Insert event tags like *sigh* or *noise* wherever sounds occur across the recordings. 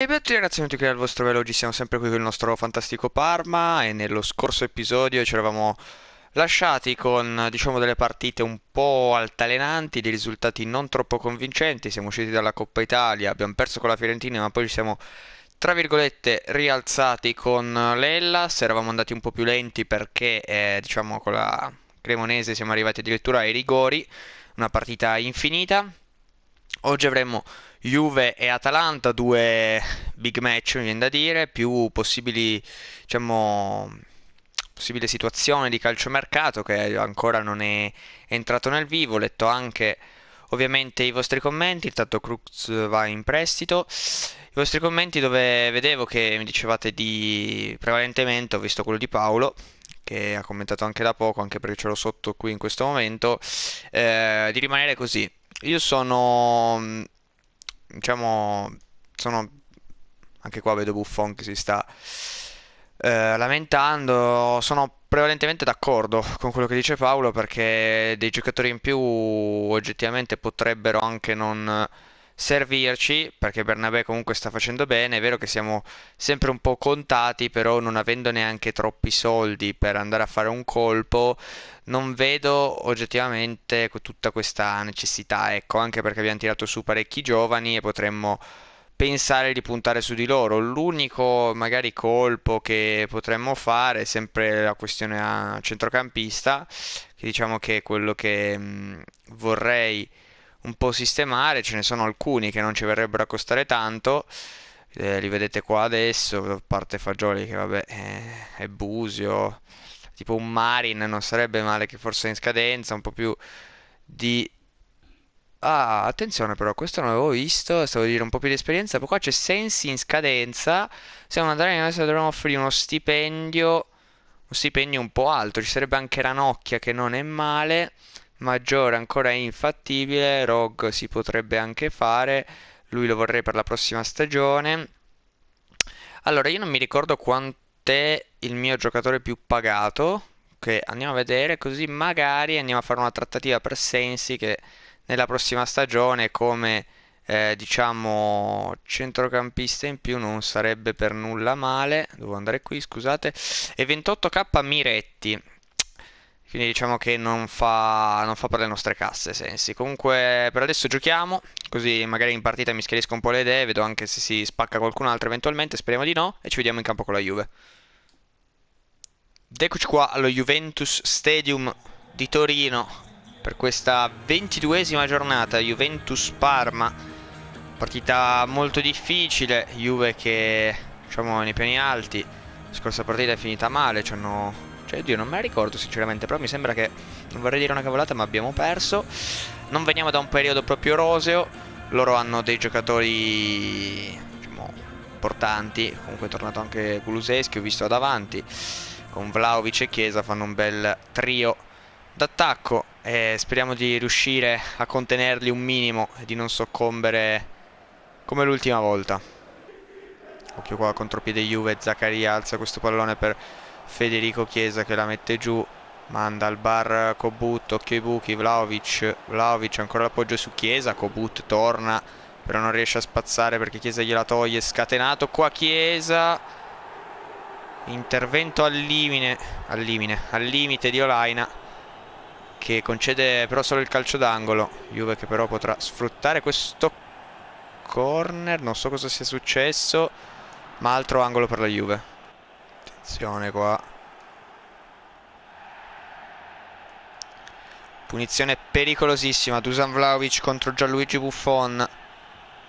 E beh, ragazzi, benvenuti qui al vostro velo, oggi siamo sempre qui con il nostro fantastico Parma e nello scorso episodio ci eravamo lasciati con, diciamo, delle partite un po' altalenanti, dei risultati non troppo convincenti, siamo usciti dalla Coppa Italia, abbiamo perso con la Fiorentina, ma poi ci siamo, tra virgolette, rialzati con l'Ellas, eravamo andati un po' più lenti perché, eh, diciamo, con la Cremonese siamo arrivati addirittura ai rigori, una partita infinita. Oggi avremo Juve e Atalanta, due big match, mi viene da dire, più possibili, diciamo, possibile situazione di calciomercato che ancora non è entrato nel vivo. Ho letto anche ovviamente i vostri commenti, intanto Crux va in prestito. I vostri commenti dove vedevo che mi dicevate di prevalentemente, ho visto quello di Paolo, che ha commentato anche da poco, anche perché ce l'ho sotto qui in questo momento, eh, di rimanere così. Io sono diciamo, sono anche qua vedo Buffon che si sta eh, lamentando. Sono prevalentemente d'accordo con quello che dice Paolo perché dei giocatori in più oggettivamente potrebbero anche non servirci perché Bernabé comunque sta facendo bene, è vero che siamo sempre un po' contati, però non avendo neanche troppi soldi per andare a fare un colpo, non vedo oggettivamente tutta questa necessità, ecco, anche perché abbiamo tirato su parecchi giovani e potremmo pensare di puntare su di loro. L'unico magari colpo che potremmo fare è sempre la questione a centrocampista, che diciamo che è quello che mh, vorrei un po' sistemare, ce ne sono alcuni che non ci verrebbero a costare tanto. Eh, li vedete qua adesso, a parte Fagioli che vabbè eh, è Busio, tipo un Marin non sarebbe male che forse in scadenza, un po' più di... Ah, attenzione però, questo non l'avevo visto, stavo a dire un po' più di esperienza, qua c'è Sensi in scadenza, se non andare in adesso dovremmo offrire uno stipendio, un stipendio un po' alto, ci sarebbe anche Ranocchia che non è male, maggiore ancora infattibile Rogue si potrebbe anche fare lui lo vorrei per la prossima stagione allora io non mi ricordo quant'è il mio giocatore più pagato che andiamo a vedere così magari andiamo a fare una trattativa per Sensi che nella prossima stagione come eh, diciamo centrocampista in più non sarebbe per nulla male devo andare qui scusate e 28k Miretti quindi diciamo che non fa, non fa per le nostre casse sensi. Comunque per adesso giochiamo, così magari in partita mi schiarisco un po' le idee, vedo anche se si spacca qualcun altro eventualmente, speriamo di no, e ci vediamo in campo con la Juve. Ed eccoci qua allo Juventus Stadium di Torino per questa ventiduesima giornata Juventus-Parma. Partita molto difficile, Juve che diciamo nei piani alti, la scorsa partita è finita male, ci hanno cioè, oddio, non me la ricordo sinceramente, però mi sembra che, non vorrei dire una cavolata, ma abbiamo perso. Non veniamo da un periodo proprio roseo, loro hanno dei giocatori, diciamo, importanti, comunque è tornato anche Kuluseschi, ho visto davanti, con Vlaovic e Chiesa fanno un bel trio d'attacco e speriamo di riuscire a contenerli un minimo e di non soccombere come l'ultima volta. Occhio qua, contropiede Juve, Zaccaria alza questo pallone per Federico Chiesa che la mette giù manda al bar Kobut, occhio ai buchi, Vlaovic, Vlaovic ancora l'appoggio su Chiesa, Kobut torna però non riesce a spazzare perché Chiesa gliela toglie, scatenato qua Chiesa, intervento al limite, al limite, al limite di Olaina che concede però solo il calcio d'angolo, Juve che però potrà sfruttare questo corner, non so cosa sia successo, ma altro angolo per la Juve punizione qua punizione pericolosissima Dusan Vlaovic contro Gianluigi Buffon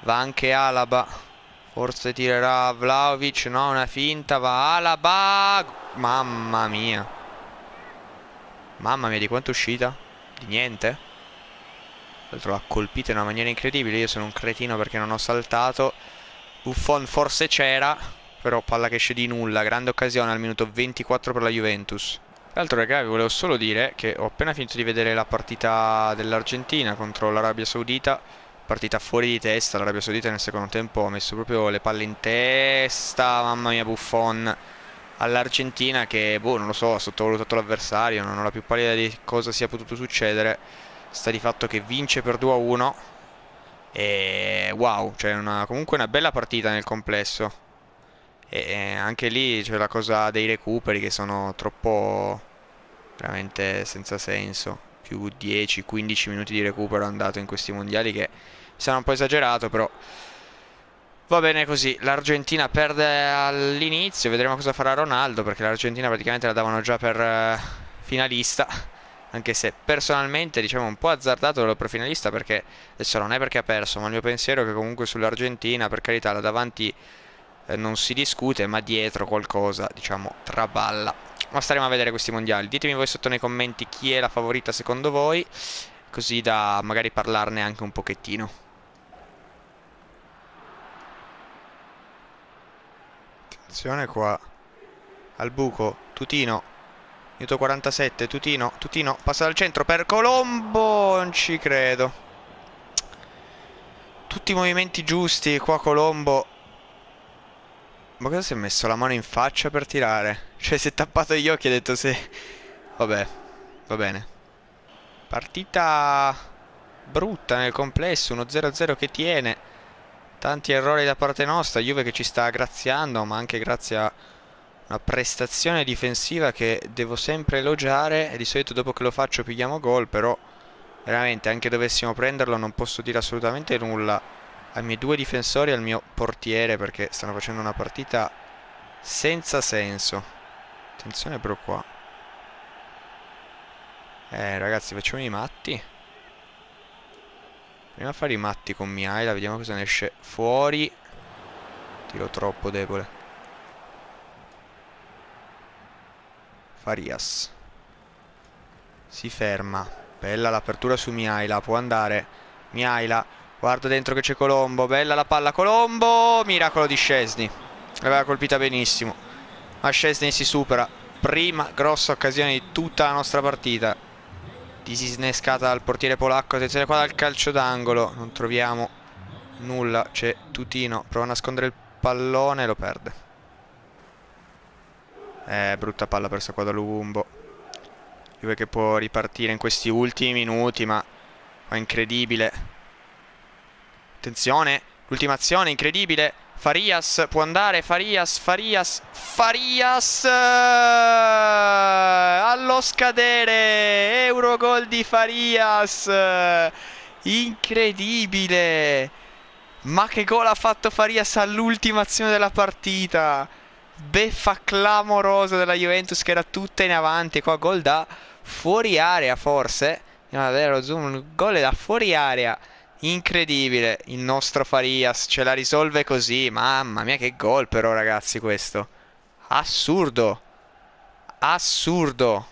va anche Alaba forse tirerà Vlaovic no una finta va Alaba mamma mia mamma mia di quanto è uscita di niente L'altro l'ha colpito in una maniera incredibile Io sono un cretino perché non ho saltato Buffon forse c'era però palla che esce di nulla, grande occasione al minuto 24 per la Juventus. Tra l'altro ragazzi vi volevo solo dire che ho appena finito di vedere la partita dell'Argentina contro l'Arabia Saudita partita fuori di testa, l'Arabia Saudita nel secondo tempo ha messo proprio le palle in testa, mamma mia Buffon all'Argentina che, boh, non lo so, ha sottovalutato l'avversario, non ho la più pallida di cosa sia potuto succedere, sta di fatto che vince per 2-1 e wow, cioè una, comunque una bella partita nel complesso e anche lì c'è la cosa dei recuperi che sono troppo veramente senza senso più 10-15 minuti di recupero andato in questi mondiali che sarà un po' esagerato però va bene così l'Argentina perde all'inizio vedremo cosa farà Ronaldo perché l'Argentina praticamente la davano già per eh, finalista anche se personalmente diciamo un po' azzardato l'ho per finalista perché adesso non è perché ha perso ma il mio pensiero è che comunque sull'Argentina per carità là davanti eh, non si discute, ma dietro qualcosa, diciamo, traballa. Ma staremo a vedere questi mondiali. Ditemi voi sotto nei commenti chi è la favorita secondo voi, così da magari parlarne anche un pochettino. Attenzione qua. Al buco, Tutino. Minuto 47, Tutino, Tutino passa dal centro per Colombo, non ci credo. Tutti i movimenti giusti, qua Colombo ma cosa si è messo la mano in faccia per tirare? Cioè si è tappato gli occhi e ha detto se... Vabbè, va bene. Partita brutta nel complesso, uno 0-0 che tiene. Tanti errori da parte nostra, Juve che ci sta graziando, ma anche grazie a una prestazione difensiva che devo sempre elogiare e di solito dopo che lo faccio pigliamo gol, però veramente anche dovessimo prenderlo non posso dire assolutamente nulla ai miei due difensori e al mio portiere perché stanno facendo una partita senza senso. Attenzione però qua. Eh ragazzi facciamo i matti. Prima a fare i matti con Miaila, vediamo cosa ne esce fuori. Tiro troppo debole. Farias. Si ferma. Bella l'apertura su Miaila, può andare. Miaila Guardo dentro che c'è Colombo. Bella la palla Colombo. Miracolo di Scesni. L'aveva colpita benissimo. Ma Scesni si supera. Prima grossa occasione di tutta la nostra partita. Disisnescata dal portiere polacco. Attenzione qua dal calcio d'angolo. Non troviamo nulla. C'è Tutino. Prova a nascondere il pallone e lo perde. Eh, brutta palla persa qua da Lubumbo. Juve che può ripartire in questi ultimi minuti, ma è incredibile Attenzione, l'ultima azione, incredibile. Farias può andare, Farias, Farias, Farias eh, allo scadere, Eurogol di Farias, incredibile, ma che gol ha fatto Farias all'ultima azione della partita, beffa clamorosa della Juventus che era tutta in avanti, qua gol da fuori area forse, andiamo a vedere lo zoom, gol da fuori area incredibile. Il nostro Farias ce la risolve così. Mamma mia che gol però ragazzi questo. Assurdo. Assurdo.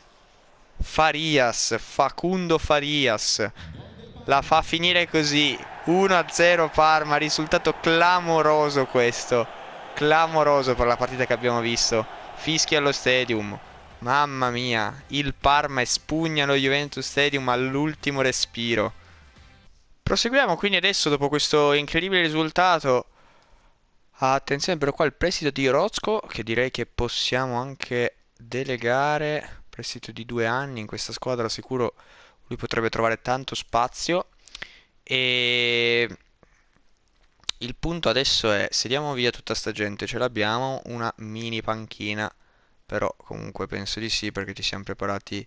Farias, Facundo Farias. La fa finire così. 1-0 Parma, risultato clamoroso questo. Clamoroso per la partita che abbiamo visto. Fischi allo stadium. Mamma mia, il Parma espugna lo Juventus Stadium all'ultimo respiro. Proseguiamo quindi adesso dopo questo incredibile risultato. Attenzione però qua il prestito di Rozco che direi che possiamo anche delegare. Prestito di due anni in questa squadra sicuro lui potrebbe trovare tanto spazio. E il punto adesso è se diamo via tutta sta gente ce l'abbiamo una mini panchina. Però comunque penso di sì perché ci siamo preparati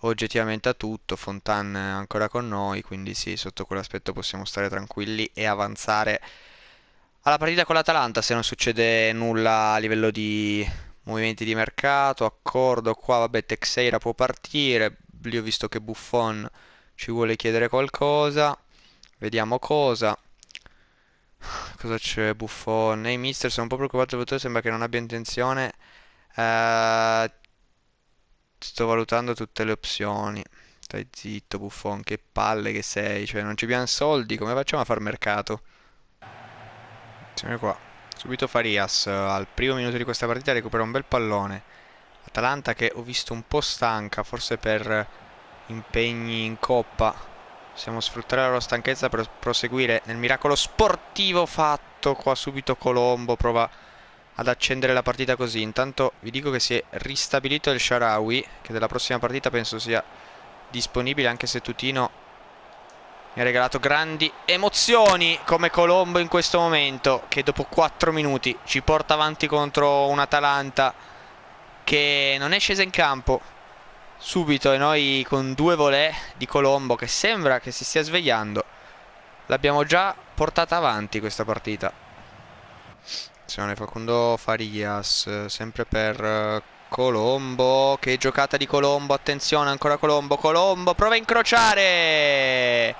oggettivamente a tutto, Fontan ancora con noi, quindi sì, sotto quell'aspetto possiamo stare tranquilli e avanzare alla partita con l'Atalanta se non succede nulla a livello di movimenti di mercato, accordo qua, vabbè, Texeira può partire, lì ho visto che Buffon ci vuole chiedere qualcosa, vediamo cosa. *sighs* Cosa c'è Buffon? Ehi, hey, mister, sono un po' preoccupato per te, sembra che non abbia intenzione. Uh, sto valutando tutte le opzioni. Stai zitto, buffon, che palle che sei. Cioè, non ci abbiamo soldi, come facciamo a far mercato? Siamo qua. Subito Farias, al primo minuto di questa partita recupera un bel pallone. Atalanta che ho visto un po' stanca, forse per impegni in coppa. Possiamo sfruttare la loro stanchezza per proseguire nel miracolo sportivo fatto. Qua subito Colombo prova ad accendere la partita così. Intanto vi dico che si è ristabilito il Sharawi, che della prossima partita penso sia disponibile, anche se Tutino mi ha regalato grandi emozioni come Colombo in questo momento, che dopo 4 minuti ci porta avanti contro un Atalanta che non è scesa in campo subito e noi con due volè di Colombo che sembra che si stia svegliando l'abbiamo già portata avanti questa partita Attenzione Facundo Farias, sempre per eh, Colombo, che giocata di Colombo, attenzione ancora Colombo, Colombo prova a incrociare,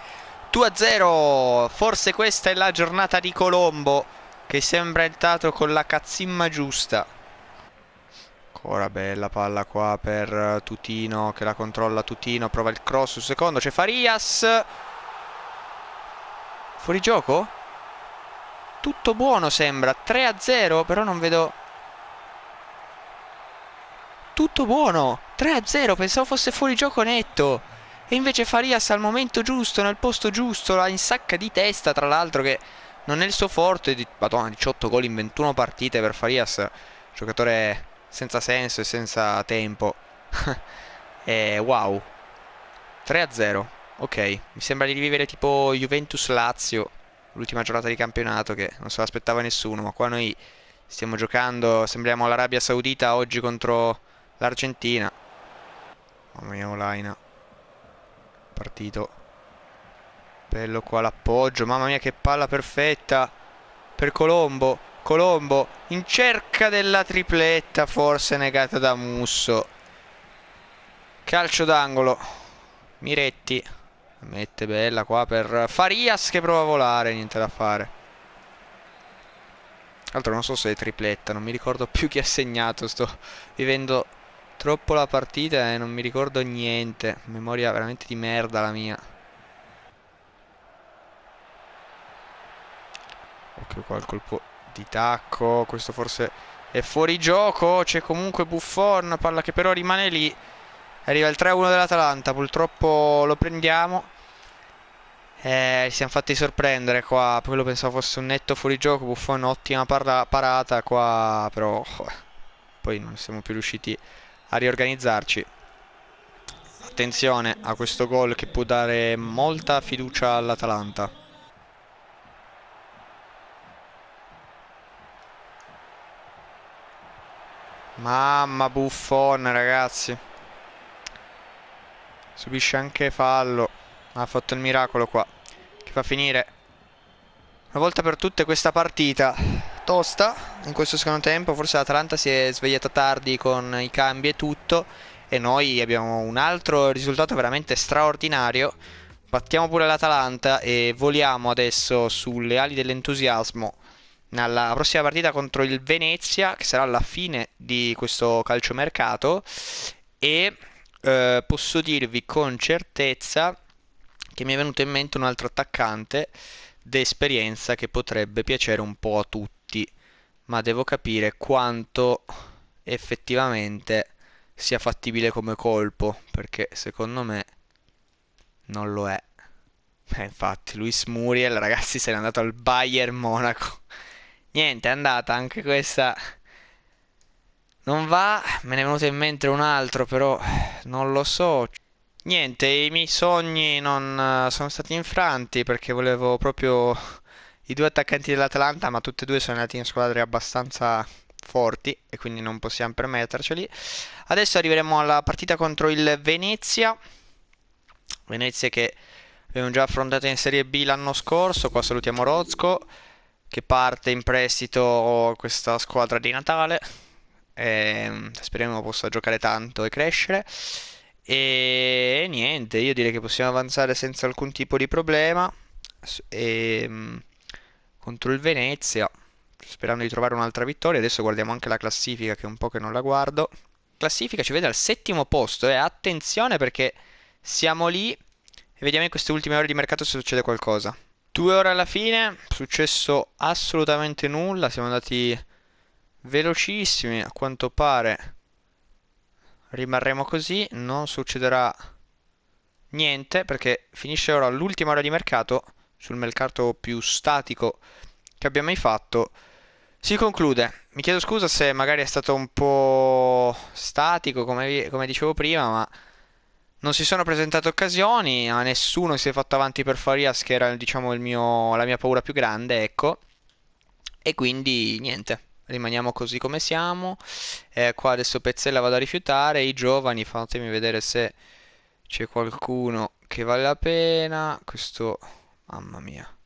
2-0, forse questa è la giornata di Colombo, che sembra entrato con la cazzimma giusta. Ancora bella palla qua per eh, Tutino, che la controlla Tutino, prova il cross sul secondo, c'è Farias, fuori gioco? tutto buono sembra 3 a 0 però non vedo tutto buono 3 a 0 pensavo fosse fuori gioco netto e invece Farias al momento giusto nel posto giusto la insacca di testa tra l'altro che non è il suo forte di... Madonna 18 gol in 21 partite per Farias giocatore senza senso e senza tempo *laughs* e eh, wow 3 a 0 ok mi sembra di rivivere tipo Juventus-Lazio l'ultima giornata di campionato che non se l'aspettava nessuno, ma qua noi stiamo giocando, sembriamo l'Arabia Saudita oggi contro l'Argentina. Mamma mia Olaina, partito. Bello qua l'appoggio, mamma mia che palla perfetta per Colombo. Colombo in cerca della tripletta, forse negata da Musso. Calcio d'angolo, Miretti Mette bella qua per Farias che prova a volare, niente da fare. Altro non so se è tripletta, non mi ricordo *laughs* più chi ha segnato, sto vivendo troppo la partita e non mi ricordo niente. Memoria veramente di merda la mia. Occhio qua il colpo di tacco, questo forse è fuori gioco, c'è comunque Buffon, palla che però rimane lì. Arriva il 3-1 dell'Atalanta, purtroppo lo prendiamo. Eh, siamo fatti sorprendere qua, quello pensavo fosse un netto fuorigioco, Buffon ottima parata qua, però oh, poi non siamo più riusciti a riorganizzarci. Attenzione a questo gol che può dare molta fiducia all'Atalanta. Mamma Buffon ragazzi. Subisce anche fallo. ha fatto il miracolo qua. Che fa finire una volta per tutte questa partita. Tosta in questo secondo tempo. Forse l'Atalanta si è svegliata tardi con i cambi e tutto. E noi abbiamo un altro risultato veramente straordinario. Battiamo pure l'Atalanta e voliamo adesso sulle ali dell'entusiasmo alla prossima partita contro il Venezia, che sarà la fine di questo calciomercato. E eh, posso dirvi con certezza che mi è venuto in mente un altro attaccante d'esperienza che potrebbe piacere un po' a tutti, ma devo capire quanto effettivamente sia fattibile come colpo, perché secondo me non lo è. Eh, infatti, Luis Muriel, ragazzi, se n'è andato al Bayern Monaco. Niente, è andata anche questa non va, me ne è venuto in mente un altro, però non lo so. Niente, i miei sogni non eh, sono stati infranti perché volevo proprio i due attaccanti dell'Atalanta, ma tutti e due sono andati in squadre abbastanza forti e quindi non possiamo permetterceli. Adesso arriveremo alla partita contro il Venezia. Venezia che abbiamo già affrontato in Serie B l'anno scorso, qua salutiamo Rozco che parte in prestito questa squadra di Natale. Ehm, speriamo possa giocare tanto e crescere. E niente, io direi che possiamo avanzare senza alcun tipo di problema e, ehm, contro il Venezia, sperando di trovare un'altra vittoria. Adesso guardiamo anche la classifica, che è un po' che non la guardo. Classifica ci vede al settimo posto e eh. attenzione perché siamo lì e vediamo in queste ultime ore di mercato se succede qualcosa. Due ore alla fine, successo assolutamente nulla, siamo andati velocissimi a quanto pare rimarremo così non succederà niente perché finisce ora l'ultima ora di mercato sul mercato più statico che abbia mai fatto si conclude mi chiedo scusa se magari è stato un po' statico come, come dicevo prima ma non si sono presentate occasioni a nessuno si è fatto avanti per Farias che era diciamo mio, la mia paura più grande ecco e quindi niente rimaniamo così come siamo eh, qua adesso Pezzella vado a rifiutare i giovani fatemi vedere se c'è qualcuno che vale la pena questo mamma mia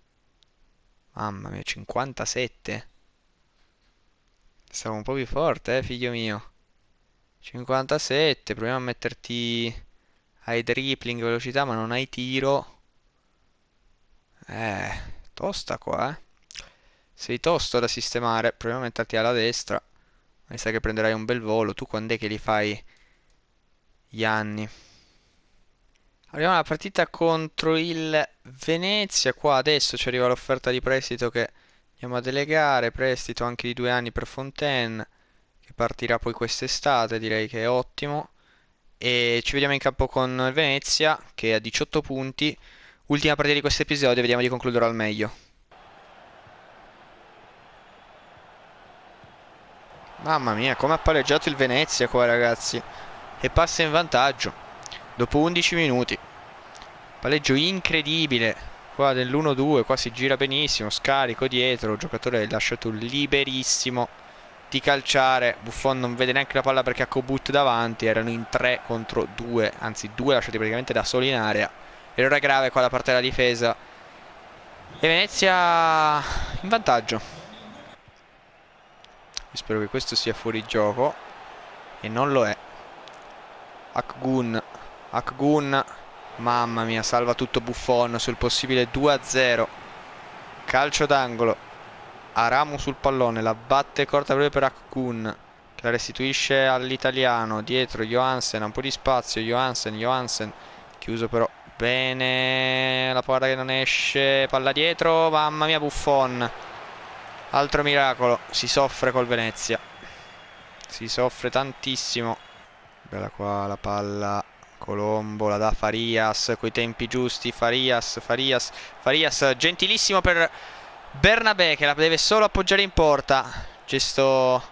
mamma mia 57 stavo un po' più forte eh figlio mio 57 proviamo a metterti ai dribbling velocità ma non hai tiro eh tosta qua eh sei tosto da sistemare. Proviamo a metterti alla destra. Mi sa che prenderai un bel volo. Tu quando è che li fai gli anni? Arriviamo alla partita contro il Venezia. Qua adesso ci arriva l'offerta di prestito che andiamo a delegare. Prestito anche di due anni per Fontaine. Che partirà poi quest'estate. Direi che è ottimo. E ci vediamo in campo con il Venezia che ha 18 punti. Ultima partita di questo episodio. Vediamo di concludere al meglio. Mamma mia, come ha pareggiato il Venezia qua ragazzi. E passa in vantaggio. Dopo 11 minuti. Palleggio incredibile. Qua dell'1-2, qua si gira benissimo. Scarico dietro, il giocatore è lasciato liberissimo di calciare. Buffon non vede neanche la palla perché ha Cobut davanti. Erano in 3 contro 2, anzi 2 lasciati praticamente da soli in area. Errore grave qua da parte della difesa. E Venezia in vantaggio spero che questo sia fuori gioco e non lo è Akgun Akgun mamma mia salva tutto Buffon sul possibile 2 0 calcio d'angolo Aramu sul pallone la batte corta proprio per Akgun che la restituisce all'italiano dietro Johansen ha un po' di spazio Johansen Johansen chiuso però bene la palla che non esce palla dietro mamma mia Buffon Altro miracolo, si soffre col Venezia. Si soffre tantissimo. Bella qua la palla. Colombo la dà Farias, coi tempi giusti. Farias, Farias, Farias, gentilissimo per Bernabé che la deve solo appoggiare in porta. Gesto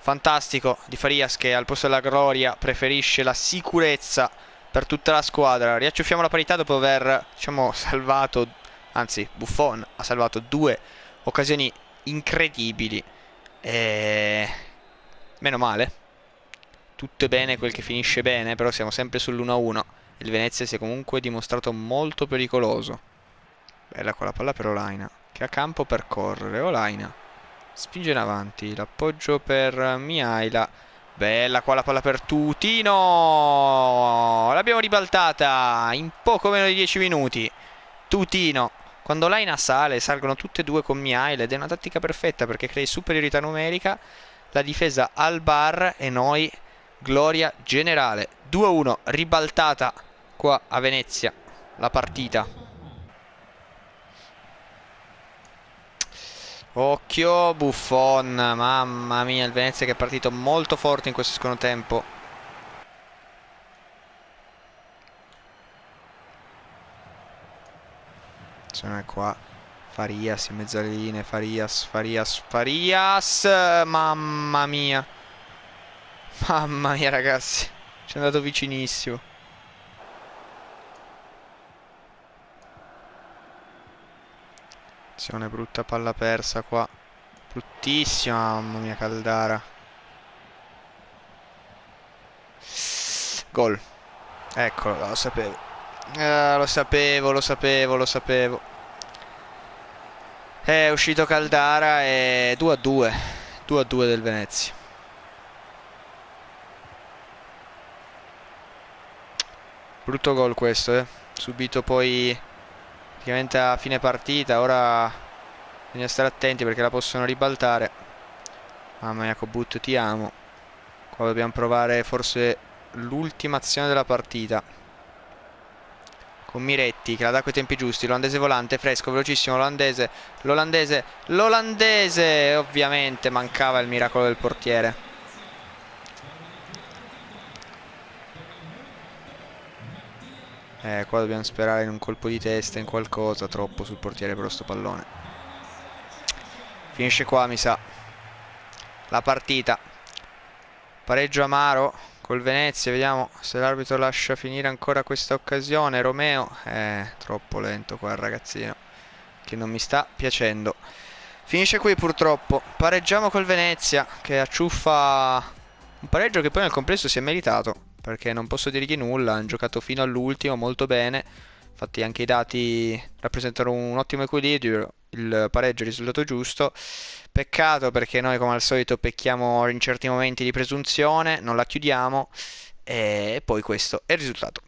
fantastico di Farias che al posto della gloria preferisce la sicurezza per tutta la squadra. Riacciuffiamo la parità dopo aver diciamo, salvato, anzi Buffon ha salvato due occasioni incredibili. E... Eh, meno male. Tutto è bene quel che finisce bene, però siamo sempre sull'1-1. Il Venezia si è comunque dimostrato molto pericoloso. Bella quella palla per Olaina, che ha campo per correre. Olaina spinge in avanti, l'appoggio per Miaila. Bella qua la palla per Tutino. L'abbiamo ribaltata in poco meno di 10 minuti. Tutino quando l'Aina sale, salgono tutte e due con Miail ed è una tattica perfetta perché crei superiorità numerica, la difesa al bar e noi gloria generale. 2-1, ribaltata qua a Venezia la partita. Occhio Buffon, mamma mia, il Venezia che è partito molto forte in questo secondo tempo. Attenzione qua. Farias in mezzo alle linee. Farias, Farias, Farias. Mamma mia. Mamma mia ragazzi. Ci è andato vicinissimo. Attenzione, brutta palla persa qua. Bruttissima, mamma mia Caldara. Gol. Eccolo, lo sapevo. Ah, lo sapevo, lo sapevo, lo sapevo. È uscito Caldara e 2 a 2. 2 a 2 del Venezia. Brutto gol questo, eh. Subito poi praticamente a fine partita. Ora bisogna stare attenti perché la possono ribaltare. Mamma mia, Cobut, ti amo. Qua dobbiamo provare forse l'ultima azione della partita con Miretti che la dà coi tempi giusti, l'olandese volante, fresco, velocissimo, l'olandese, l'olandese, l'olandese, ovviamente mancava il miracolo del portiere. Eh, qua dobbiamo sperare in un colpo di testa, in qualcosa, troppo sul portiere per sto pallone. Finisce qua, mi sa, la partita. Pareggio amaro col Venezia vediamo se l'arbitro lascia finire ancora questa occasione Romeo è eh, troppo lento qua il ragazzino che non mi sta piacendo finisce qui purtroppo pareggiamo col Venezia che acciuffa un pareggio che poi nel complesso si è meritato perché non posso dirgli nulla hanno giocato fino all'ultimo molto bene infatti anche i dati rappresentano un ottimo equilibrio il pareggio è il risultato giusto. Peccato perché noi come al solito pecchiamo in certi momenti di presunzione, non la chiudiamo e poi questo è il risultato.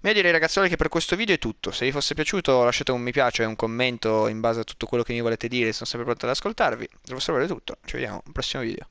Ma io direi ragazzuoli che per questo video è tutto, se vi fosse piaciuto lasciate un mi piace e un commento in base a tutto quello che mi volete dire, sono sempre pronto ad ascoltarvi. Devo sapere tutto, ci vediamo al prossimo video.